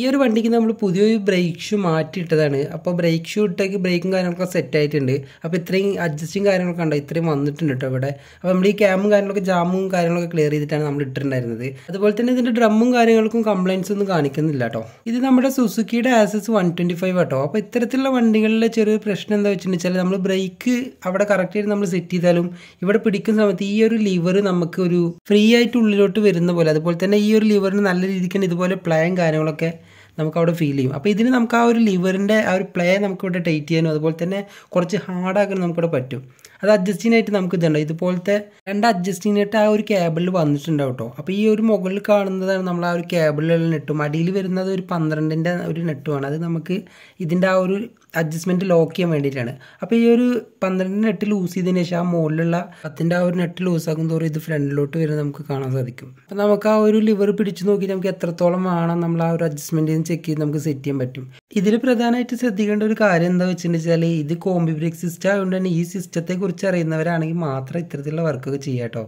ഈ ഒരു വണ്ടിക്ക് നമ്മൾ പുതിയൊരു ബ്രേക്ക് ഷൂ മാറ്റിയിട്ടതാണ് അപ്പോൾ ബ്രേക്ക് ഷൂ ഇട്ടേക്ക് ബ്രേക്കും കാര്യങ്ങളൊക്കെ സെറ്റ് ആയിട്ടുണ്ട് അപ്പോൾ ഇത്രയും അഡ്ജസ്റ്റും കാര്യങ്ങളൊക്കെ ഉണ്ടോ ഇത്രയും വന്നിട്ടുണ്ട് കേട്ടോ ഇവിടെ അപ്പോൾ നമ്മുടെ ഈ ക്യാമും കാര്യങ്ങളൊക്കെ ജാമും കാര്യങ്ങളൊക്കെ ക്ലിയർ ചെയ്തിട്ടാണ് നമ്മൾ ഇട്ടിട്ടുണ്ടായിരുന്നത് അതുപോലെ തന്നെ ഇതിൻ്റെ ഡ്രമ്മും കാര്യങ്ങൾക്കും കംപ്ലയിൻസ് ഒന്നും കാണിക്കുന്നില്ല കേട്ടോ ഇത് നമ്മുടെ സുസുക്കിയുടെ ആസസ് വൺ ട്വൻറ്റി ഫൈവ് കേട്ടോ അപ്പോൾ ഇത്തരത്തിലുള്ള വണ്ടികളിലെ ചെറിയൊരു പ്രശ്നം എന്താ വെച്ചിട്ടുണ്ടെന്ന് വെച്ചാൽ നമ്മൾ ബ്രേക്ക് അവിടെ കറക്റ്റായിട്ട് നമ്മൾ സെറ്റ് ചെയ്താലും ഇവിടെ പിടിക്കുന്ന സമയത്ത് ഈ ഒരു ലിവർ നമുക്ക് ഒരു ഫ്രീ ആയിട്ട് ഉള്ളിലോട്ട് വരുന്ന പോലെ അതുപോലെ തന്നെ ഈ ഒരു ലിവറിന് നല്ല രീതിക്കാണ് ഇതുപോലെ പ്ലാൻ കാര്യങ്ങളൊക്കെ നമുക്ക് അവിടെ ഫീൽ ചെയ്യും അപ്പോൾ ഇതിന് നമുക്ക് ആ ഒരു ലിവറിൻ്റെ ആ ഒരു പ്ലേ നമുക്കിവിടെ ടൈറ്റ് ചെയ്യാനും അതുപോലെ തന്നെ കുറച്ച് ഹാർഡാക്കാനും നമുക്കിവിടെ പറ്റും അത് അഡ്ജസ്റ്റിനായിട്ട് നമുക്ക് ഇതുണ്ട് ഇതുപോലത്തെ രണ്ട് അഡ്ജസ്റ്റിനായിട്ട് ആ ഒരു കേബിളിൽ വന്നിട്ടുണ്ടാവും കേട്ടോ അപ്പോൾ ഈ ഒരു മുകളിൽ കാണുന്നതാണ് നമ്മൾ ആ ഒരു കേബിളിലുള്ള നെട്ടും അടിയിൽ വരുന്നത് ഒരു പന്ത്രണ്ടിൻ്റെ ഒരു നെട്ടുമാണ് അത് നമുക്ക് ഇതിൻ്റെ ആ ഒരു അഡ്ജസ്റ്റ്മെൻറ്റ് ലോക്ക് ചെയ്യാൻ വേണ്ടിയിട്ടാണ് അപ്പോൾ ഈ ഒരു പന്ത്രണ്ടിൻ്റെ നെറ്റ് ലൂസ് ചെയ്തതിന് ശേഷം ആ മുകളിലുള്ള പത്തിൻ്റെ ആ ഒരു നെറ്റ് ലൂസാക്കും തോറും ഇത് ഫ്രണ്ടിലോട്ട് വരുന്നത് നമുക്ക് കാണാൻ സാധിക്കും അപ്പോൾ നമുക്ക് ആ ഒരു ലിവർ പിടിച്ച് നോക്കി നമുക്ക് എത്രത്തോളം വേണം നമ്മൾ ആ ഒരു അഡ്ജസ്റ്റ്മെൻറ്റ് വേഗം ചെക്ക് ചെയ്ത് നമുക്ക് സെറ്റ് ചെയ്യാൻ പറ്റും ഇതിൽ പ്രധാനമായിട്ട് ശ്രദ്ധിക്കേണ്ട ഒരു കാര്യം എന്താ വെച്ചിട്ടുണ്ടെങ്കിൽ ഇത് കോമ്പി ബ്രേക്ക് സിസ്റ്റം ആയതുകൊണ്ട് തന്നെ ഈ സിസ്റ്റത്തെ കുറിച്ച് അറിയുന്നവരാണെങ്കിൽ മാത്രം ഇത്തരത്തിലുള്ള വർക്കൊക്കെ ചെയ്യാം കേട്ടോ